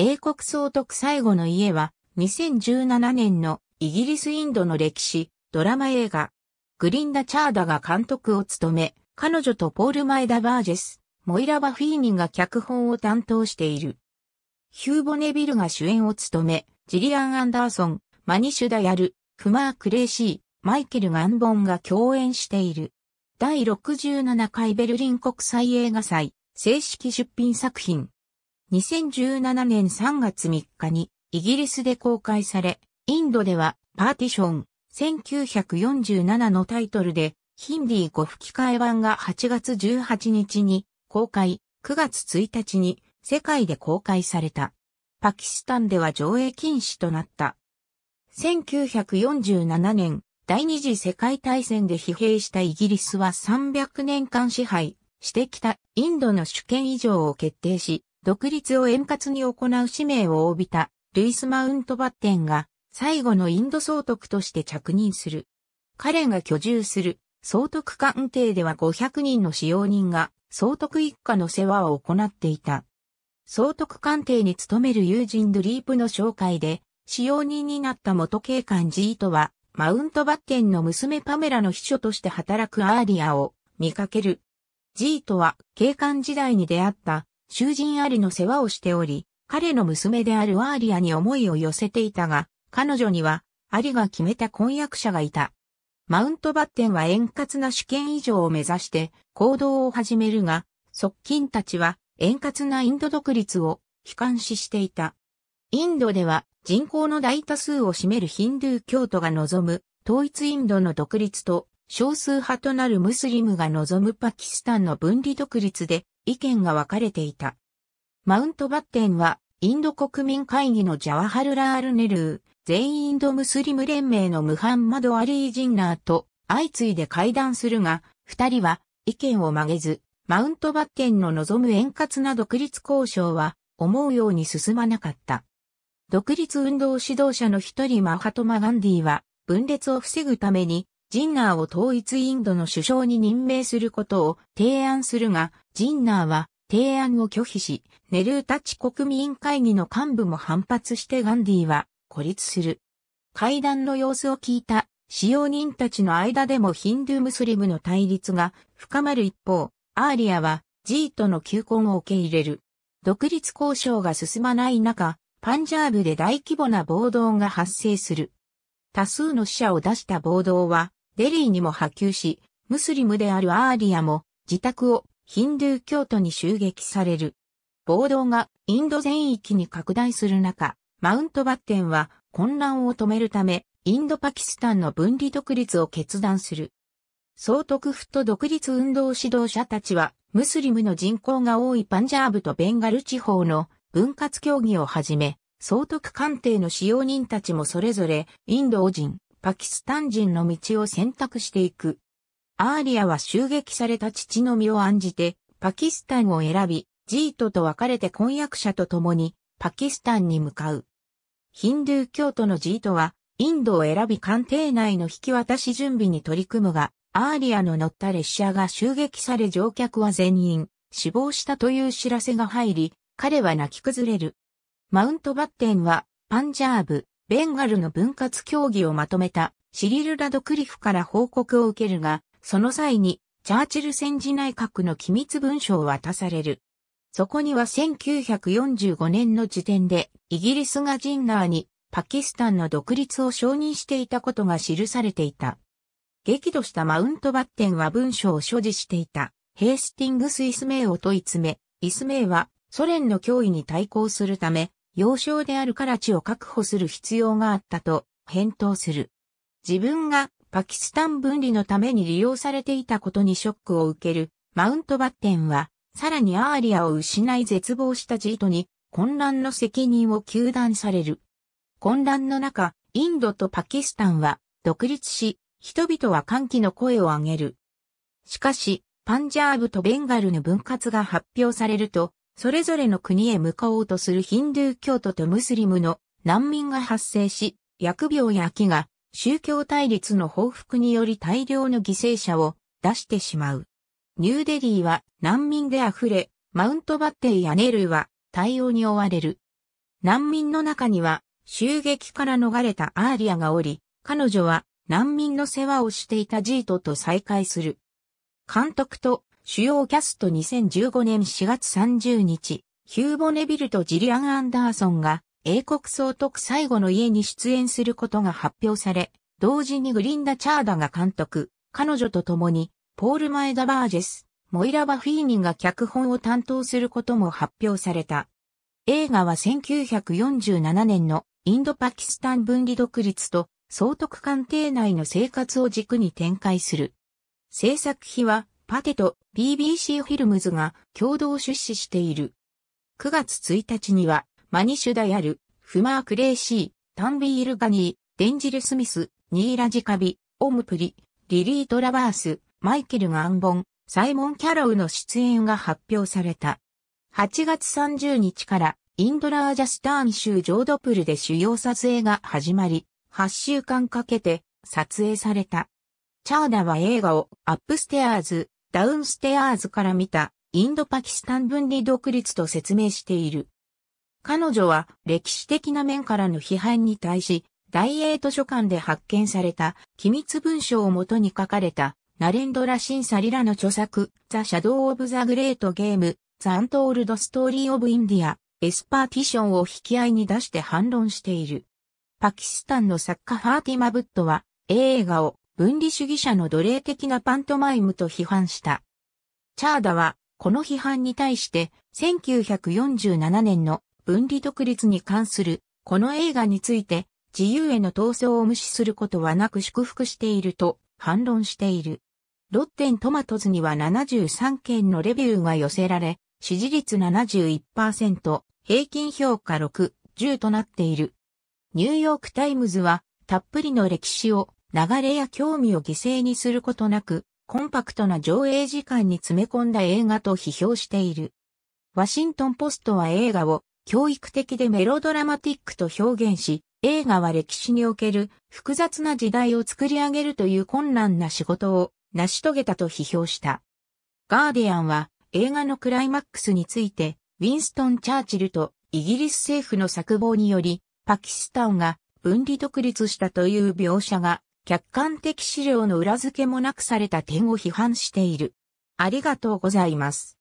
英国総督最後の家は、2017年のイギリスインドの歴史、ドラマ映画、グリンダ・チャーダが監督を務め、彼女とポール・マイダ・バージェス、モイラ・バフィーニが脚本を担当している。ヒューボ・ネビルが主演を務め、ジリアン・アンダーソン、マニシュ・ダヤル、クマー・クレイシー、マイケル・ガンボンが共演している。第67回ベルリン国際映画祭、正式出品作品、2017年3月3日にイギリスで公開され、インドではパーティション1947のタイトルでヒンディー語吹き替え版が8月18日に公開、9月1日に世界で公開された。パキスタンでは上映禁止となった。1947年、第二次世界大戦で疲弊したイギリスは300年間支配してきたインドの主権以上を決定し、独立を円滑に行う使命を帯びたルイス・マウントバッテンが最後のインド総督として着任する。彼が居住する総督官邸では500人の使用人が総督一家の世話を行っていた。総督官邸に勤める友人ドリープの紹介で使用人になった元警官ジートはマウントバッテンの娘パメラの秘書として働くアーリアを見かける。ジートは警官時代に出会った囚人アリの世話をしており、彼の娘であるワーリアに思いを寄せていたが、彼女には、アリが決めた婚約者がいた。マウントバッテンは円滑な主権以上を目指して行動を始めるが、側近たちは円滑なインド独立を悲観視していた。インドでは人口の大多数を占めるヒンドゥー教徒が望む統一インドの独立と少数派となるムスリムが望むパキスタンの分離独立で意見が分かれていた。マウントバッテンはインド国民会議のジャワハルラール・ネルー、全インドムスリム連盟のムハンマド・アリー・ジンナーと相次いで会談するが、二人は意見を曲げず、マウントバッテンの望む円滑な独立交渉は思うように進まなかった。独立運動指導者の一人マハトマ・ガンディは分裂を防ぐためにジンナーを統一インドの首相に任命することを提案するが、ジンナーは提案を拒否し、ネルータチ国民会議の幹部も反発してガンディは孤立する。会談の様子を聞いた使用人たちの間でもヒンドゥームスリムの対立が深まる一方、アーリアはジーとの求婚を受け入れる。独立交渉が進まない中、パンジャーブで大規模な暴動が発生する。多数の死者を出した暴動は、デリーにも波及し、ムスリムであるアーリアも自宅をヒンドゥー教徒に襲撃される。暴動がインド全域に拡大する中、マウントバッテンは混乱を止めるため、インドパキスタンの分離独立を決断する。総督府と独立運動指導者たちは、ムスリムの人口が多いパンジャーブとベンガル地方の分割協議をはじめ、総督官邸の使用人たちもそれぞれインド人、パキスタン人の道を選択していく。アーリアは襲撃された父の身を案じて、パキスタンを選び、ジートと別れて婚約者と共に、パキスタンに向かう。ヒンドゥー教徒のジートは、インドを選び官邸内の引き渡し準備に取り組むが、アーリアの乗った列車が襲撃され乗客は全員死亡したという知らせが入り、彼は泣き崩れる。マウントバッテンはパンジャーブ、ベンガルの分割協議をまとめたシリル・ラドクリフから報告を受けるが、その際にチャーチル戦時内閣の機密文書を渡される。そこには1945年の時点でイギリスがジンナーにパキスタンの独立を承認していたことが記されていた。激怒したマウントバッテンは文書を所持していたヘイスティングス・イスメイを問い詰め、イスメイはソ連の脅威に対抗するため幼少であるカラチを確保する必要があったと返答する。自分がパキスタン分離のために利用されていたことにショックを受けるマウントバッテンは、さらにアーリアを失い絶望したジートに混乱の責任を求断される。混乱の中、インドとパキスタンは独立し、人々は歓喜の声を上げる。しかし、パンジャーブとベンガルの分割が発表されると、それぞれの国へ向かおうとするヒンドゥー教徒とムスリムの難民が発生し、疫病や飢餓、宗教対立の報復により大量の犠牲者を出してしまう。ニューデリーは難民で溢れ、マウントバッテイやネルーは対応に追われる。難民の中には襲撃から逃れたアーリアがおり、彼女は難民の世話をしていたジートと再会する。監督と主要キャスト2015年4月30日、ヒュー・ボネビルとジリアン・アンダーソンが英国総督最後の家に出演することが発表され、同時にグリンダ・チャーダが監督、彼女と共に、ポール・マエダ・バージェス、モイラ・バフィーニンが脚本を担当することも発表された。映画は1947年のインド・パキスタン分離独立と総督官邸内の生活を軸に展開する。制作費はパテと BBC フィルムズが共同出資している。9月1日には、マニシュダヤル、フマークレイシー、タンビールガニー、デンジル・スミス、ニーラジカビ、オムプリ、リリート・ラバース、マイケル・ガンボン、サイモン・キャロウの出演が発表された。8月30日からインドラージャスターン州ジョードプルで主要撮影が始まり、8週間かけて撮影された。チャーダは映画をアップステアーズ、ダウンステアーズから見たインドパキスタン分離独立と説明している。彼女は歴史的な面からの批判に対し、大英図書館で発見された機密文書をもとに書かれたナレンドラ・シン・サリラの著作、ザ・シャドウ・オブ・ザ・グレート・ゲーム、ザ・アントールド・ストーリー・オブ・インディア、エスパーティションを引き合いに出して反論している。パキスタンの作家ファーティマ・ブットは、映画を分離主義者の奴隷的なパントマイムと批判した。チャーダは、この批判に対して、1947年の分離独立に関する、この映画について、自由への闘争を無視することはなく祝福していると反論している。ロッテントマトズには73件のレビューが寄せられ、支持率71%、平均評価6、10となっている。ニューヨークタイムズは、たっぷりの歴史を流れや興味を犠牲にすることなく、コンパクトな上映時間に詰め込んだ映画と批評している。ワシントンポストは映画を教育的でメロドラマティックと表現し、映画は歴史における複雑な時代を作り上げるという困難な仕事を成し遂げたと批評した。ガーディアンは映画のクライマックスについて、ウィンストン・チャーチルとイギリス政府の策謀により、パキスタンが分離独立したという描写が客観的資料の裏付けもなくされた点を批判している。ありがとうございます。